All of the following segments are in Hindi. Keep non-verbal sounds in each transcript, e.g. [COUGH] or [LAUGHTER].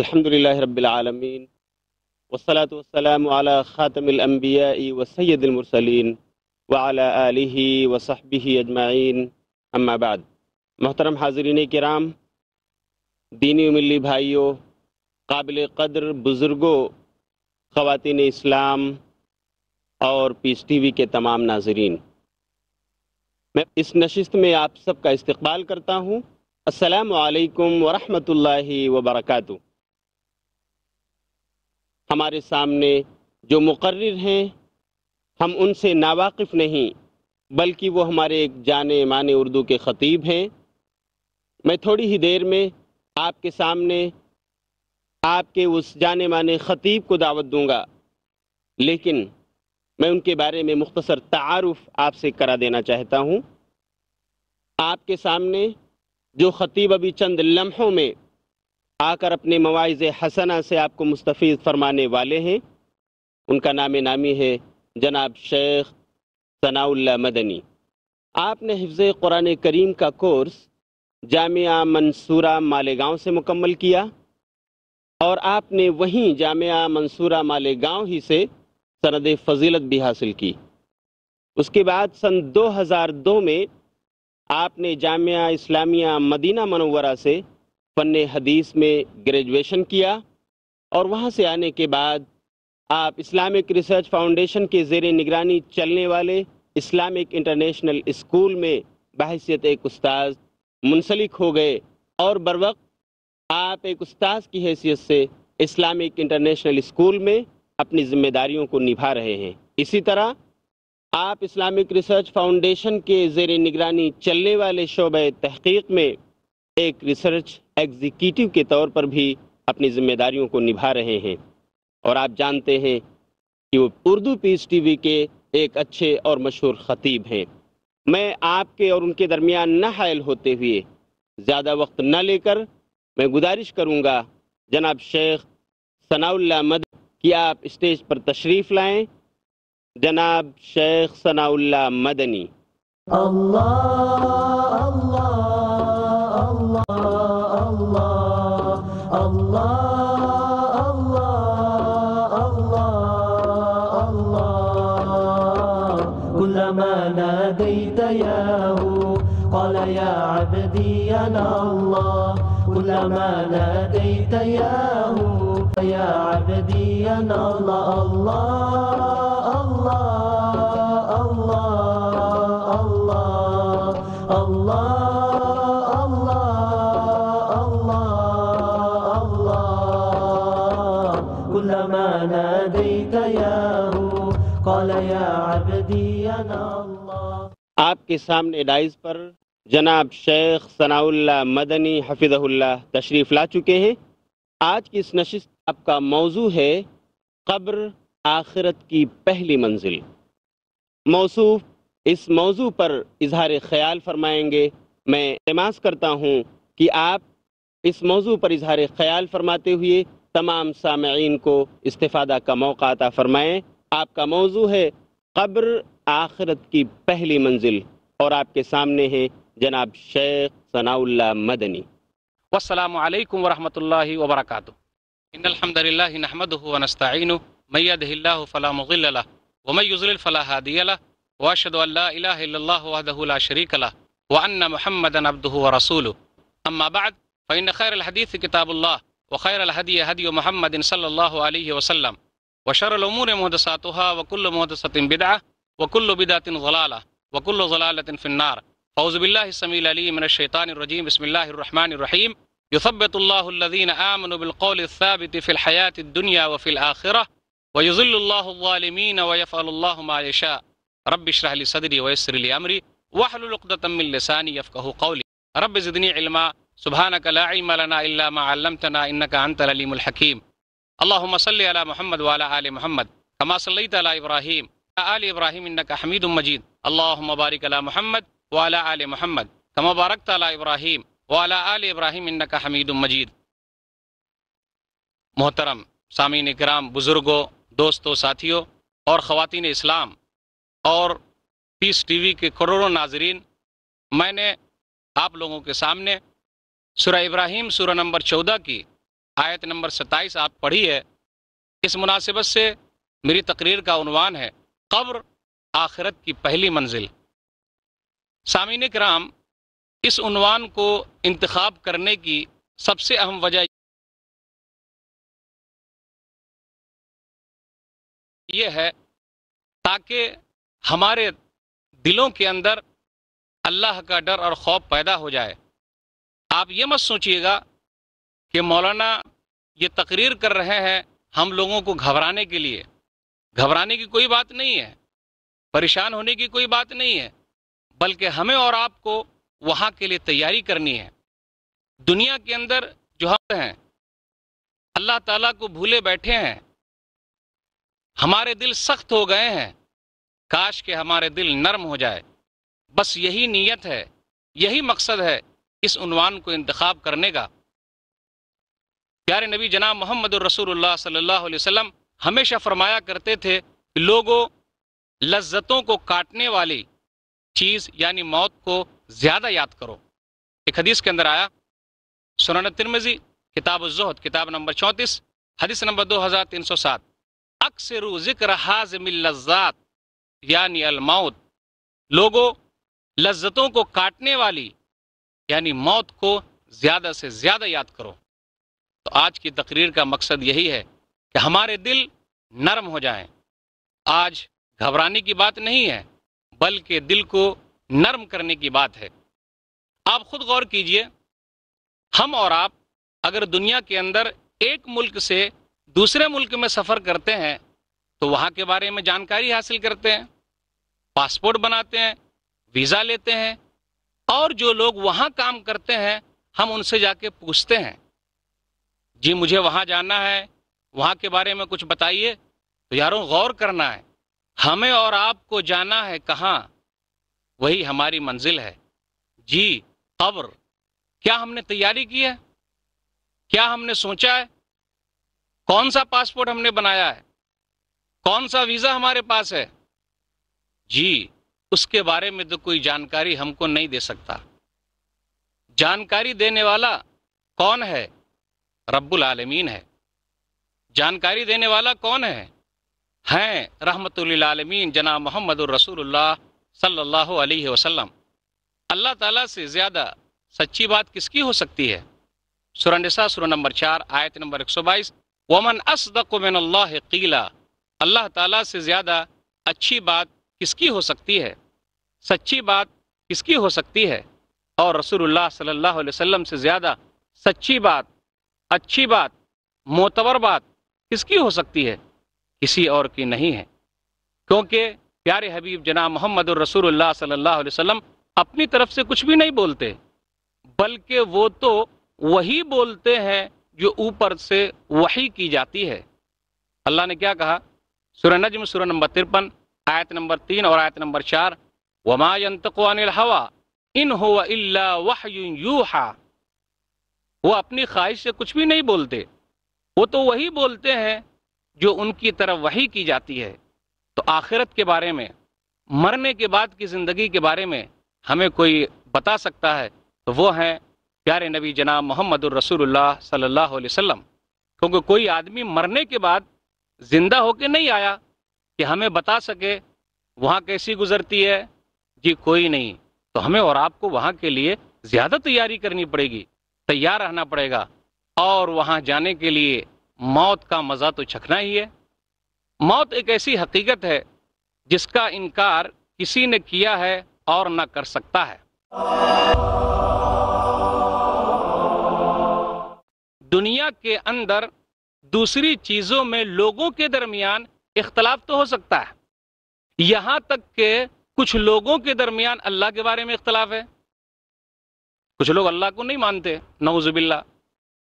अल्हम्दुलिल्लाह रब्बिल आलमीन वसलात वसलाम अला ख़ातमिल अम्बिया व सैयदुल मुरसलीन व अला आलिहि व सहबिहि अजमाइन अम्माबाद मोहतरम हाजरीन किराम दीनी मिली भाइयों काबिल कदर बुज़ुर्गों ख़वातिन इस्लाम और पीस टी वी के तमाम नाजरीन मैं इस नशस्त में आप सबका इस्तकबाल करता हूँ असलकम वरहमल वर्का हमारे सामने जो मुकर्र हैं हम उनसे नावाकिफ़ नहीं बल्कि वो हमारे एक जाने माने उर्दू के ख़तीब हैं मैं थोड़ी ही देर में आपके सामने आपके उस जाने माने ख़तीब को दावत दूंगा लेकिन मैं उनके बारे में मुख्तसर तारफ़ आपसे करा देना चाहता हूँ आपके सामने जो ख़तीब अभी चंद लम्हों में आकर अपने मवाज़ हसना से आपको मुस्तफ़ फरमाने वाले हैं उनका नाम नामी है जनाब शेख सनाउल्ला मदनी आपने हिफ्ज़ कुरान करीम का कोर्स जामिया मंसूरा मालेगांव से मुकम्मल किया और आपने वहीं जामिया मंसूरा मालेगांव ही से सनद फजीलत भी हासिल की उसके बाद सन 2002 में आपने जामिया इस्लामिया मदीना मनवरा से फ़न हदीस में ग्रेजुएशन किया और वहाँ से आने के बाद आप इस्लामिक रिसर्च फाउंडेशन के जेर निगरानी चलने वाले इस्लामिक इंटरनेशनल स्कूल में बहसीत एक उस्ताद मुंसलिक हो गए और बर वक्त आप एक उस्ताद की हैसियत से इस्लामिक इंटरनेशनल स्कूल में अपनी जिम्मेदारियों को निभा रहे हैं इसी तरह आप इस्लामिक रिसर्च फाउंडेशन के जेर निगरानी चलने वाले शोब तहकीक में एक रिसर्च एग्जीक्यूटिव के तौर पर भी अपनी जिम्मेदारियों को निभा रहे हैं और आप जानते हैं कि वो उर्दू पीस टीवी के एक अच्छे और मशहूर ख़तीब हैं मैं आपके और उनके दरमियान न हायल होते हुए ज़्यादा वक्त न लेकर मैं गुजारिश करूँगा जनाब शेख सनाउल्ला मद कि आप स्टेज पर तशरीफ़ लाएं जनाब शेख सनाउल्ला मदनी अल्लाह حياه قال يا عبدي أنا الله كلما ناديت ياه يا عبدي أنا الله الله الله الله الله الله كلما ناديت ياه قال يا عبدي أنا الله आपके सामने डाइज पर जनाब शेख सनाउल्ला मदनी हफिजहुल्ला तशरीफ़ ला चुके हैं आज की इस नशस्त आपका मौजू है कब्र आखिरत की पहली मंजिल मौसू इस मौजू पर इजहार ख्याल फरमाएंगे मैं तमास करता हूँ कि आप इस मौजू पर इजहार ख्याल फरमाते हुए तमाम सामीन को इस्तादा का मौका अता फ़रमाएँ आपका मौजू है कब्र आखिरत की पहली मंजिल और आपके सामने हैं जनाब शेख सनाउल्ला मदनी वसलम वरहमत ला वरक व नस्तईनु वनस्तिन मैदहिल्ला फ़ला मुग़िल्ला वमैज़ल फ़ला हादियाला वाशद वहदला शरीकला वन महमद अब्दू व रसूल अम्माबाद फ़ैन खैर हदीफ़ किताबुल्ला व खैर हदी हदी महमद सल वसलम وشر الأمور مهدساتها وكل مهدسة بدعة وكل بدعة ضلالة وكل ضلالة في النار أعوذ بالله السميع العليم من الشيطان الرجيم بسم الله الرحمن الرحيم يثبت الله الذين آمنوا بالقول الثابت في الحياة الدنيا وفي الآخرة ويذل الله الظالمين ويفعل الله ما يشاء رب اشرح لي صدري ويسر لي أمري واحلل عقدة من لساني يفقه قولي رب زدني علما سبحانك لا علم لنا إلا ما علمتنا إنك أنت العليم الحكيم अल्लाम सल महमद वाला आल महमद कमा सल्ली इब्राहिम आल इब्राहिम इन्नक हमीद मजीद अल्लाम मुबारक अला महमद वाला आल महमद कमा बारक तला इब्राहिम वाला आल इब्राहिम इन्नक हमीद मजीद मोहतरम सामीन कराम बुज़ुर्गों दोस्तों साथियों और ख़वान इस्लाम और पीस टी वी के करोड़ों नाजरीन मैंने आप लोगों के सामने सुरह इब्राहिम सूर नंबर चौदह की आयत नंबर 27 आप पढ़ी है इस मुनासिबत से मेरी तकरीर का उनवान है कब्र आखिरत की पहली मंजिल सामिन कराम इस उनवान को इंतखब करने की सबसे अहम वजह यह है ताकि हमारे दिलों के अंदर अल्लाह का डर और खौफ पैदा हो जाए आप ये मत सोचिएगा कि मौलाना ये तकरीर कर रहे हैं हम लोगों को घबराने के लिए घबराने की कोई बात नहीं है परेशान होने की कोई बात नहीं है बल्कि हमें और आपको वहाँ के लिए तैयारी करनी है दुनिया के अंदर जो हम हैं अल्लाह ताला को भूले बैठे हैं हमारे दिल सख्त हो गए हैं काश के हमारे दिल नरम हो जाए बस यही नीयत है यही मकसद है इस उनवान को इंतखब करने का प्यारे नबी जनाब मोहम्मद रसूलुल्लाह सल्लल्लाहु अलैहि वसल्लम हमेशा फरमाया करते थे कि लोगों लज्जतों को काटने वाली चीज़ यानी मौत को ज़्यादा याद करो एक हदीस के अंदर आया सुनन तिरमजी किताब जहद किताब नंबर चौंतीस हदीस नंबर दो हज़ार तीन सौ सात अक्सर ज़िक्र हाजम लज्जात यानी अलमौत लोगों लज्जतों को काटने वाली यानी मौत को ज़्यादा से ज़्यादा याद करो तो आज की तकरीर का मकसद यही है कि हमारे दिल नरम हो जाएं। आज घबराने की बात नहीं है बल्कि दिल को नरम करने की बात है आप खुद गौर कीजिए हम और आप अगर दुनिया के अंदर एक मुल्क से दूसरे मुल्क में सफ़र करते हैं तो वहाँ के बारे में जानकारी हासिल करते हैं पासपोर्ट बनाते हैं वीज़ा लेते हैं और जो लोग वहाँ काम करते हैं हम उनसे जाके पूछते हैं जी मुझे वहाँ जाना है वहाँ के बारे में कुछ बताइए तो यारों गौर करना है हमें और आपको जाना है कहाँ वही हमारी मंजिल है जी खबर क्या हमने तैयारी की है क्या हमने सोचा है कौन सा पासपोर्ट हमने बनाया है कौन सा वीज़ा हमारे पास है जी उसके बारे में तो कोई जानकारी हमको नहीं दे सकता जानकारी देने वाला कौन है रब्बुल आलमीन है जानकारी देने वाला कौन है हैं आलमीन जना मोहम्मद रसूलुल्लाह सल्लल्लाहु अलैहि वसल्लम अल्लाह ताला से ज़्यादा सच्ची बात किसकी हो सकती है सुरंडसा सुर नंबर चार आयत नंबर एक सौ बाईस वमन असदिन कीला अल्लाह ताला से ज़्यादा अच्छी बात किसकी हो सकती है सच्ची बात किसकी हो सकती है और रसूलुल्लाह सल्लल्लाहु अलैहि वसल्लम से ज़्यादा सच्ची बात अच्छी बात मोतवर बात किसकी हो सकती है किसी और की नहीं है क्योंकि प्यारे हबीब जना मोहम्मद रसूलुल्लाह सल्लल्लाहु अलैहि वसल्लम अपनी तरफ से कुछ भी नहीं बोलते बल्कि वो तो वही बोलते हैं जो ऊपर से वही की जाती है अल्लाह ने क्या कहा सुर नजम सुर नंबर तिरपन आयत नंबर तीन और आयत नंबर चार वमा यंतको हवा इन हो इल्ला वह यूहा वो अपनी ख्वाहिश से कुछ भी नहीं बोलते वो तो वही बोलते हैं जो उनकी तरफ वही की जाती है तो आखिरत के बारे में मरने के बाद की ज़िंदगी के बारे में हमें कोई बता सकता है तो वो हैं प्यारे नबी जनाब मोहम्मद रसूलुल्लाह सल्लल्लाहु अलैहि वसल्लम क्योंकि कोई आदमी मरने के बाद ज़िंदा होके नहीं आया कि हमें बता सके वहाँ कैसी गुजरती है जी कोई नहीं तो हमें और आपको वहाँ के लिए ज़्यादा तैयारी करनी पड़ेगी तैयार रहना पड़ेगा और वहां जाने के लिए मौत का मज़ा तो छकना ही है मौत एक ऐसी हकीकत है जिसका इनकार किसी ने किया है और ना कर सकता है दुनिया के अंदर दूसरी चीज़ों में लोगों के दरमियान इख्तलाफ तो हो सकता है यहाँ तक के कुछ लोगों के दरमियान अल्लाह के बारे में इख्तलाफ है कुछ लोग अल्लाह को नहीं मानते नवजुबिल्ला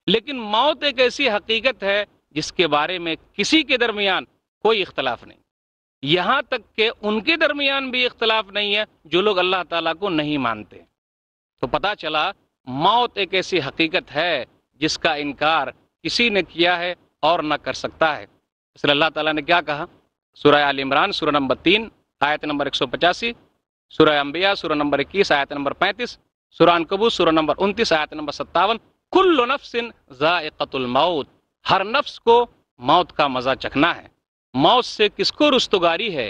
लेकिन मौत एक ऐसी हकीकत है जिसके बारे में किसी के दरमियान कोई इख्तलाफ नहीं यहाँ तक के उनके दरमियान भी इख्तलाफ नहीं है जो लोग अल्लाह ताला को नहीं मानते तो पता चला मौत एक ऐसी हकीकत है जिसका इनकार किसी ने किया है और ना कर सकता है इसलिए अल्लाह ताला ने क्या कहा सुरह आल इमरान सुरह नंबर तीन आयत नंबर एक सौ पचासी सुरह अम्बिया सुरह नंबर इक्कीस आयत नंबर पैंतीस सुरान कबूत सुरान नंबर उनतीस आयत नंबर सत्तावन कुल्लो नफ्सिन मौत हर नफ्स को मौत का मज़ा चखना है मौत से किसको रुस्तगारी है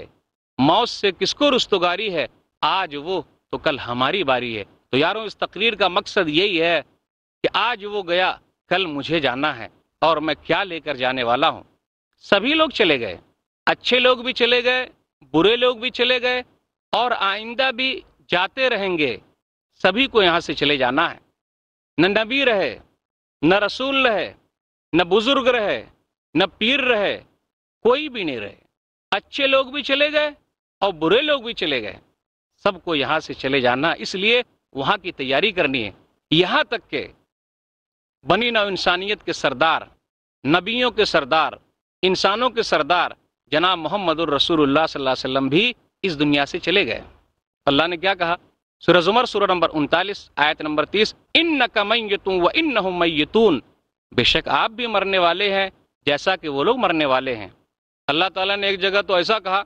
मौत से किसको रुस्तगारी है आज वो तो कल हमारी बारी है तो यारों इस तकरीर का मकसद यही है कि आज वो गया कल मुझे जाना है और मैं क्या लेकर जाने वाला हूँ सभी लोग चले गए अच्छे लोग भी चले गए बुरे लोग भी चले गए और आइंदा भी जाते रहेंगे सभी को यहाँ से चले जाना है न नबी रहे न रसूल रहे न बुजुर्ग रहे न पीर रहे कोई भी नहीं रहे अच्छे लोग भी चले गए और बुरे लोग भी चले गए सबको यहाँ से चले जाना इसलिए वहाँ की तैयारी करनी है यहाँ तक के बनी नव इंसानियत के सरदार नबियों के सरदार इंसानों के सरदार जनाब मोहम्मद रसूल सल्लम भी इस दुनिया से चले गए अल्लाह ने क्या कहा सूर्य जुमर सूर्य नंबर उनतालीस आयत नंबर तीस इन नकमयतूँ व इन नमयतून बेशक आप भी मरने वाले हैं जैसा कि वो लोग मरने वाले हैं अल्लाह ताला ने एक जगह तो ऐसा कहा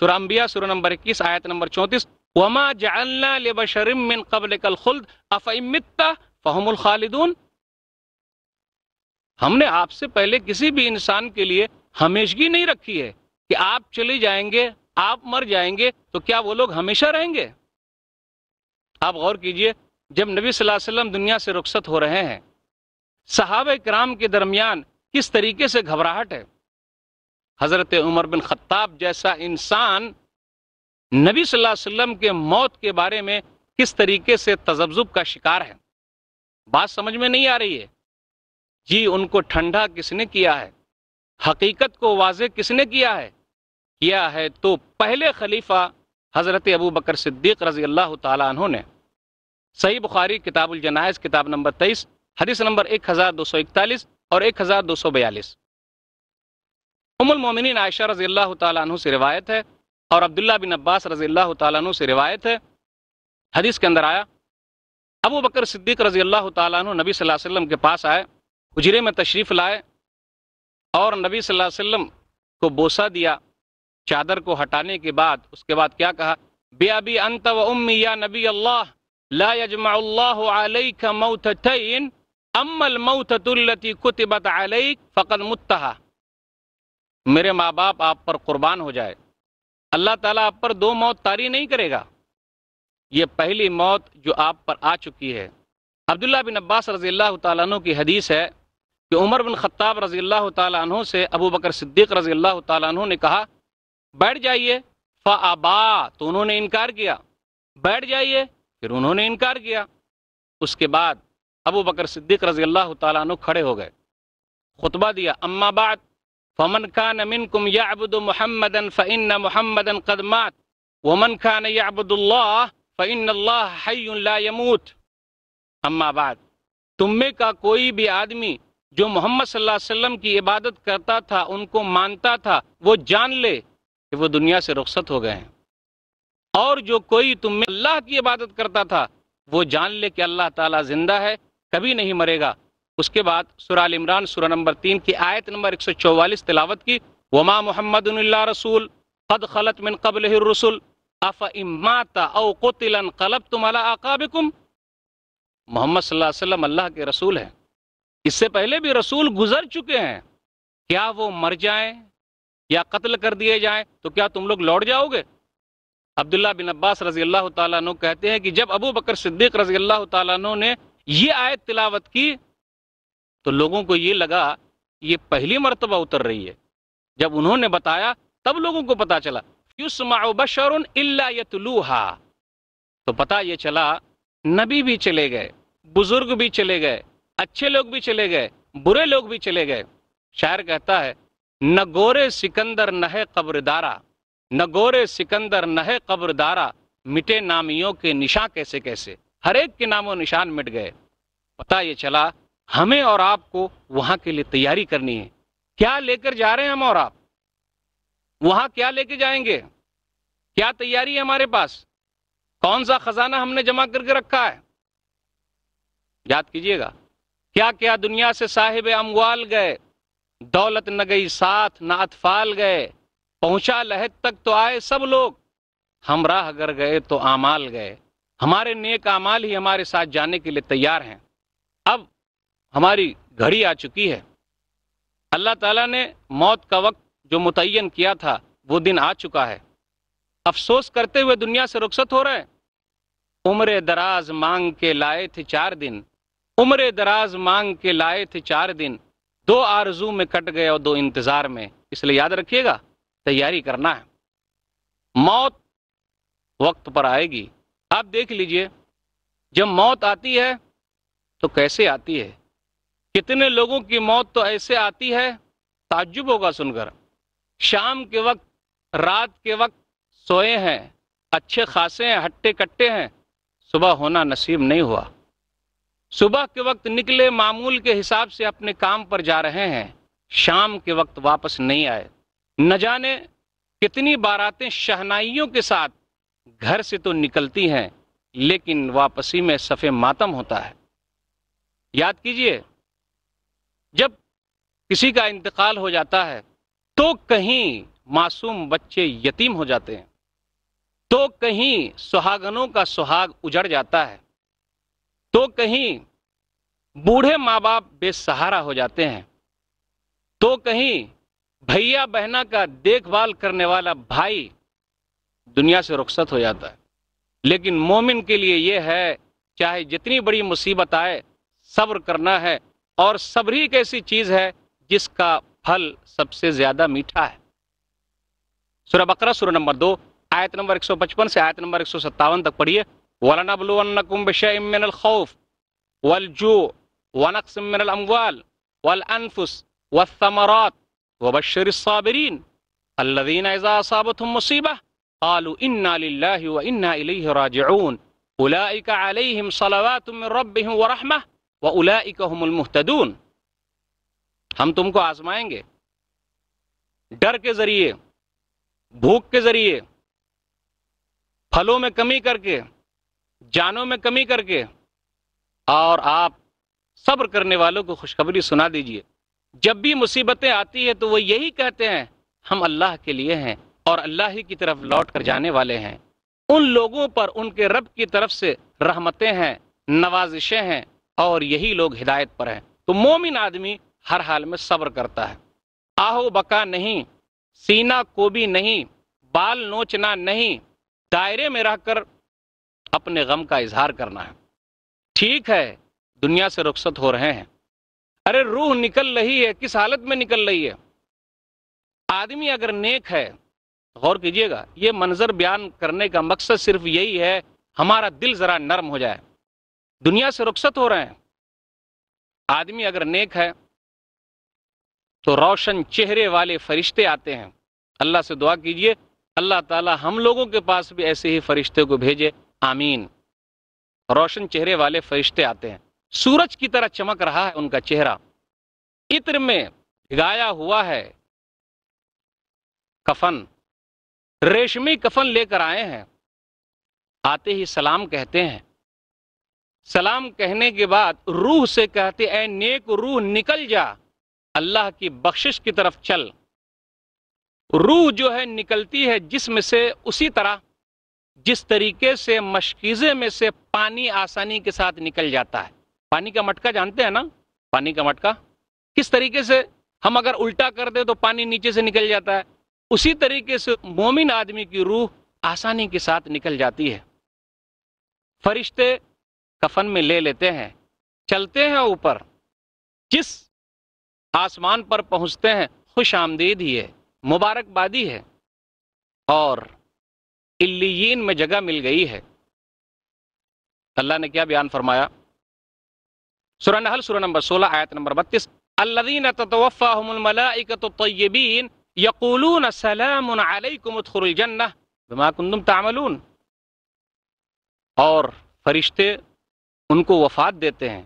सुरम्बिया सूर्य नंबर इक्कीस आयत नंबर चौंतीस वमा जल्लाबशरमिन कबल कल खुल्द अफ़मिता फ़हमुल खालिदून हमने आपसे पहले किसी भी इंसान के लिए हमेशगी नहीं रखी है कि आप चले जाएंगे आप मर जाएंगे तो क्या वो लोग हमेशा रहेंगे आप गौर कीजिए जब नबी सल्लल्लाहु अलैहि वसल्लम दुनिया से रुखसत हो रहे हैं साहब कराम के दरमियान किस तरीके से घबराहट है हज़रत उमर बिन खत्ताब जैसा इंसान नबी सल्लल्लाहु अलैहि वसल्लम के मौत के बारे में किस तरीके से तजब्जुब का शिकार है बात समझ में नहीं आ रही है जी उनको ठंडा किसने किया है हकीकत को वाजे किसने किया है किया है तो पहले खलीफा हज़रत अबू बकर सिद्दीक रज़ी अल्लाह तु ने सही बुखारी जनाइज किताब नंबर तेईस हदीस नंबर एक हज़ार दो सौ इकतालीस और एक हज़ार दो सौ बयालीस उमुलमोमिन आयशा रज़ी अल्लाह तु से रिवायत है और अब्दुल्ला बिन अब्बास रज़ी अल्लाह तु से रिवायत है हदीस के अंदर आया अबू बकर सिद्दीक रज़ी अल्लाह तु नबी वसल्लम के पास आए उजरे में तशरीफ़ लाए और नबी वसल्लम को बोसा दिया चादर को हटाने के बाद उसके बाद क्या कहा बेअबी अंत व उम्मी या नबी अल्लाह ला मुतहा मेरे माँ बाप आप पर कुर्बान हो जाए अल्लाह ताला आप पर दो मौत तारी नहीं करेगा ये पहली मौत जो आप पर आ चुकी है अब्दुल्ला बिन अब्बास रजी अल्लाह तु की हदीस है कि उमर बिन खत्ताब रजी अल्लाह तु से अबू बकर सिद्दीक रजी अल्लाह तु ने कहा बैठ जाइए फ़ाबा तो उन्होंने इनकार किया बैठ जाइए फिर उन्होंने इनकार किया उसके बाद अबू बकर सिद्दीक रजी अल्लाह तु खड़े हो गए खुतबा दिया अम्मा बाद फमन खान अमिन कुम अबुद महमदन फ़िन मोहम्मद कदमात वमन खान याबुदुल्ला फ़िन हयूत अम्मा बाद तुम में का कोई भी आदमी जो मोहम्मद सल्लल्लाहु अलैहि वसल्लम की इबादत करता था उनको मानता था वो जान ले कि वो दुनिया से रुखसत हो गए हैं और जो कोई तुम में अल्लाह की इबादत करता था वो जान ले कि अल्लाह ताला जिंदा है कभी नहीं मरेगा उसके बाद सुराल इमरान सुरा नंबर तीन की आयत नंबर एक सौ चौवालीस तिलावत की वमा मोहम्मद रसूल क़द खलत मिन कबल रसूल अफ़ इमाता कलब तुम अला आकाबिकुम मोहम्मद वसल्लम अल्लाह के रसूल हैं इससे पहले भी रसूल गुजर चुके हैं क्या वो मर जाएं या कत्ल कर दिए जाए तो क्या तुम लोग लौट जाओगे अब्दुल्ला बिन अब्बास रजी अल्लाह तु कहते हैं कि जब अबू बकर सिद्दीक रजी अल्लाह तु ने ये आयत तिलावत की तो लोगों को ये लगा ये पहली मरतबा उतर रही है जब उन्होंने बताया तब लोगों को पता चला युसमाबशर तो पता ये चला नबी भी चले गए बुजुर्ग भी चले गए अच्छे लोग भी चले गए बुरे लोग भी चले गए शायर कहता है न गोरे सिकंदर नह कब्रदारा न गोरे सिकंदर नह कब्रदारा मिटे नामियों के निशा कैसे कैसे हर एक के नामों निशान मिट गए पता ये चला हमें और आपको वहां के लिए तैयारी करनी है क्या लेकर जा रहे हैं हम और आप वहां क्या लेके जाएंगे क्या तैयारी है हमारे पास कौन सा खजाना हमने जमा करके रखा है याद कीजिएगा क्या क्या दुनिया से साहिब अमवाल गए दौलत न गई साथ न अतफाल गए पहुंचा लहत तक तो आए सब लोग हम राह अगर गए तो आमाल गए हमारे नेक आमाल ही हमारे साथ जाने के लिए तैयार हैं अब हमारी घड़ी आ चुकी है अल्लाह ताला ने मौत का वक्त जो मुतन किया था वो दिन आ चुका है अफसोस करते हुए दुनिया से रुखसत हो रहे हैं उम्र दराज मांग के लाए थे चार दिन उम्र दराज मांग के लाए थे चार दिन दो आरजू में कट गए और दो इंतजार में इसलिए याद रखिएगा तैयारी करना है मौत वक्त पर आएगी आप देख लीजिए जब मौत आती है तो कैसे आती है कितने लोगों की मौत तो ऐसे आती है ताज्जुब होगा सुनकर शाम के वक्त रात के वक्त सोए हैं अच्छे खासे हैं हट्टे कट्टे हैं सुबह होना नसीब नहीं हुआ सुबह के वक्त निकले मामूल के हिसाब से अपने काम पर जा रहे हैं शाम के वक्त वापस नहीं आए न जाने कितनी बारातें शहनाइयों के साथ घर से तो निकलती हैं लेकिन वापसी में सफ़े मातम होता है याद कीजिए जब किसी का इंतकाल हो जाता है तो कहीं मासूम बच्चे यतीम हो जाते हैं तो कहीं सुहागनों का सुहाग उजड़ जाता है तो कहीं बूढ़े माँ बाप बेसहारा हो जाते हैं तो कहीं भैया बहना का देखभाल करने वाला भाई दुनिया से रुखसत हो जाता है लेकिन मोमिन के लिए यह है चाहे जितनी बड़ी मुसीबत आए सब्र करना है और सब्र ही एक ऐसी चीज़ है जिसका फल सबसे ज़्यादा मीठा है सुरह बकरा सुरह नंबर दो आयत नंबर 155 से आयत नंबर एक तक पढ़िए ولنبلونكم بشيء من الخوف والجوع ونقص من الأموال والأنفس والثمرات وبشر الصابرين الذين إذا أصابتهم مصيبة قالوا إنا لله وإنا إليه راجعون أولئك عليهم صلوات من ربهم ورحمة وأولئك هم المهتدون آزمائیں گے ڈر کے ذریعے بھوک کے ذریعے پھلوں میں کمی کر کے जानों में कमी करके और आप सब्र करने वालों को खुशखबरी सुना दीजिए जब भी मुसीबतें आती है तो वो यही कहते हैं हम अल्लाह के लिए हैं और अल्लाह ही की तरफ लौट कर जाने वाले हैं उन लोगों पर उनके रब की तरफ से रहमतें हैं नवाजिशें हैं और यही लोग हिदायत पर हैं तो मोमिन आदमी हर हाल में सब्र करता है आहो बका नहीं सीना को भी नहीं बाल नोचना नहीं दायरे में रहकर अपने गम का इजहार करना है ठीक है दुनिया से रुखसत हो रहे हैं अरे रूह निकल रही है किस हालत में निकल रही है आदमी अगर नेक है गौर कीजिएगा ये मंजर बयान करने का मकसद सिर्फ यही है हमारा दिल ज़रा नरम हो जाए दुनिया से रुखसत हो रहे हैं आदमी अगर नेक है तो रोशन चेहरे वाले फरिश्ते आते हैं अल्लाह से दुआ कीजिए अल्लाह ताला हम लोगों के पास भी ऐसे ही फरिश्ते को भेजे आमीन रोशन चेहरे वाले फरिश्ते आते हैं सूरज की तरह चमक रहा है उनका चेहरा इत्र में भिगाया हुआ है कफन रेशमी कफन लेकर आए हैं आते ही सलाम कहते हैं सलाम कहने के बाद रूह से कहते ए नेक रूह निकल जा अल्लाह की बख्शिश की तरफ चल रूह जो है निकलती है जिसम से उसी तरह जिस तरीके से मशकीज़े में से पानी आसानी के साथ निकल जाता है पानी का मटका जानते हैं ना पानी का मटका किस तरीके से हम अगर उल्टा कर दे तो पानी नीचे से निकल जाता है उसी तरीके से मोमिन आदमी की रूह आसानी के साथ निकल जाती है फरिश्ते कफन में ले लेते हैं चलते हैं ऊपर जिस आसमान पर पहुंचते हैं खुश आमदीद ही है मुबारकबादी है और इल्लियन में जगह मिल गई है अल्लाह ने क्या बयान फरमाया सुरन हल सुर नंबर 16 आयत नंबर 32 अल्लदीन ततवफ़ाहमुलमलाइकतुत्तय्यबीन यकूलून सलामुन अलैकुम उदखुलुल जन्नह बिमा कुंतुम तामलून और फरिश्ते उनको वफात देते हैं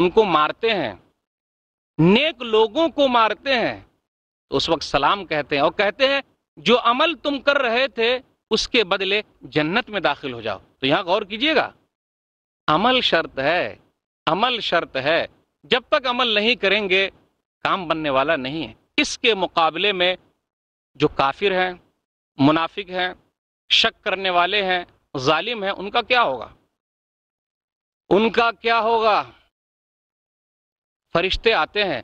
उनको मारते हैं नेक लोगों को मारते हैं तो उस वक्त सलाम कहते हैं और कहते हैं जो अमल तुम कर रहे थे उसके बदले जन्नत में दाखिल हो जाओ तो यहां गौर कीजिएगा अमल शर्त है अमल शर्त है जब तक अमल नहीं करेंगे काम बनने वाला नहीं है इसके मुकाबले में जो काफिर हैं मुनाफिक हैं शक करने वाले हैं जालिम हैं उनका क्या होगा उनका क्या होगा फरिश्ते आते हैं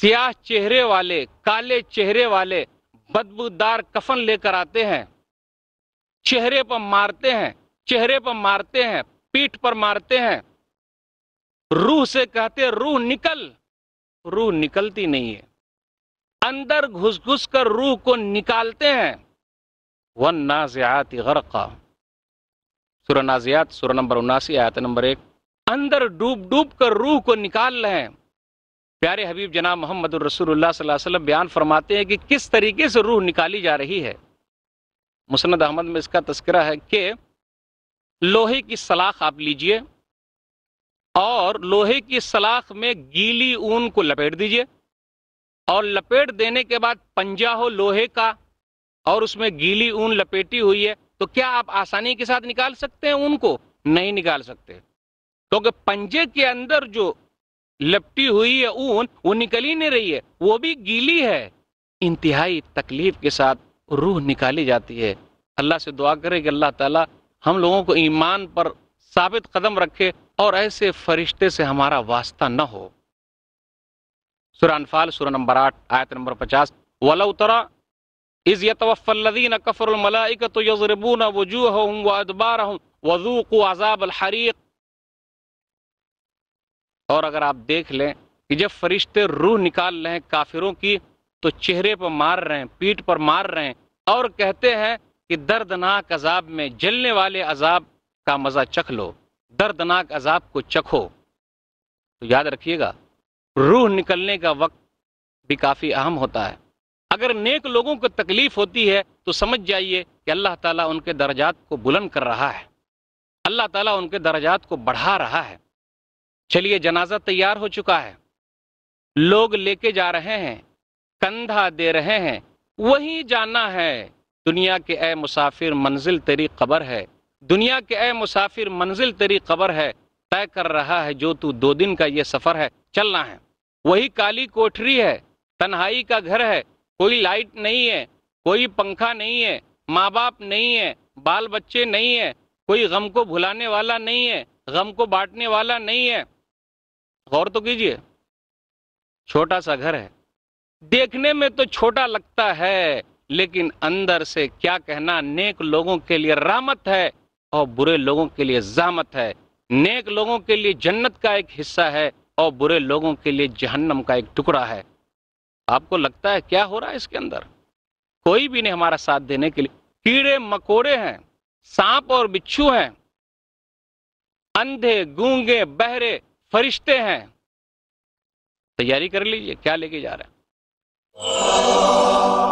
स्याह चेहरे वाले काले चेहरे वाले बदबूदार कफन लेकर आते हैं चेहरे पर मारते हैं चेहरे पर मारते हैं पीठ पर मारते हैं रूह से कहते रूह निकल रूह निकलती नहीं है अंदर घुस घुस कर रूह को निकालते हैं वन नाजियात गरका सुर नाजियात सुर नंबर उनासी आयत नंबर एक अंदर डूब डूब कर रूह को निकाल रहे हैं प्यारे हबीब जनाब मोहम्मद रसूलुल्लाह सल्लल्लाहु अलैहि वसल्लम बयान फरमाते हैं कि किस तरीके से रूह निकाली जा रही है मुसनद अहमद में इसका तस्करा है कि लोहे की सलाख आप लीजिए और लोहे की सलाख में गीली ऊन को लपेट दीजिए और लपेट देने के बाद पंजा हो लोहे का और उसमें गीली ऊन लपेटी हुई है तो क्या आप आसानी के साथ निकाल सकते हैं ऊन को नहीं निकाल सकते क्योंकि तो पंजे के अंदर जो लपटी हुई है ऊन वो निकल ही नहीं रही है वो भी गीली है इंतहाई तकलीफ के साथ रूह निकाली जाती है अल्लाह से दुआ करें कि अल्लाह ताला हम लोगों को ईमान पर साबित कदम रखे और ऐसे फरिश्ते से हमारा वास्ता न हो सुरानफाल सुर नंबर आठ आयत नंबर पचास वाला इज़ तो वजूह हरीक और अगर आप देख लें कि जब फरिश्ते रूह निकाल रहे हैं काफिरों की तो चेहरे पर मार रहे हैं पीठ पर मार रहे हैं और कहते हैं कि दर्दनाक अजाब में जलने वाले अजाब का मज़ा चख लो दर्दनाक अजाब को चखो तो याद रखिएगा रूह निकलने का वक्त भी काफ़ी अहम होता है अगर नेक लोगों को तकलीफ होती है तो समझ जाइए कि अल्लाह ताला उनके दर्जात को बुलंद कर रहा है अल्लाह ताला उनके दर्जात को बढ़ा रहा है चलिए जनाजा तैयार हो चुका है लोग लेके जा रहे हैं कंधा दे रहे हैं वही जाना है दुनिया के ए मुसाफिर मंजिल तेरी कबर है दुनिया के ए मुसाफिर मंजिल तेरी कबर है तय कर रहा है जो तू दो दिन का ये सफ़र है चलना है वही काली कोठरी है तन्हाई का घर है कोई लाइट नहीं है कोई पंखा नहीं है माँ बाप नहीं है बाल बच्चे नहीं है कोई गम को भुलाने वाला नहीं है गम को बांटने वाला नहीं है गौर तो कीजिए छोटा सा घर है देखने में तो छोटा लगता है लेकिन अंदर से क्या कहना नेक लोगों के लिए रामत है और बुरे लोगों के लिए जामत है नेक लोगों के लिए जन्नत का एक हिस्सा है और बुरे लोगों के लिए जहन्नम का एक टुकड़ा है आपको लगता है क्या हो रहा है इसके अंदर कोई भी नहीं हमारा साथ देने के लिए कीड़े मकोड़े हैं सांप और बिच्छू हैं अंधे गूंगे बहरे फरिश्ते हैं तैयारी कर लीजिए क्या लेके जा रहे हैं Oh. [LAUGHS]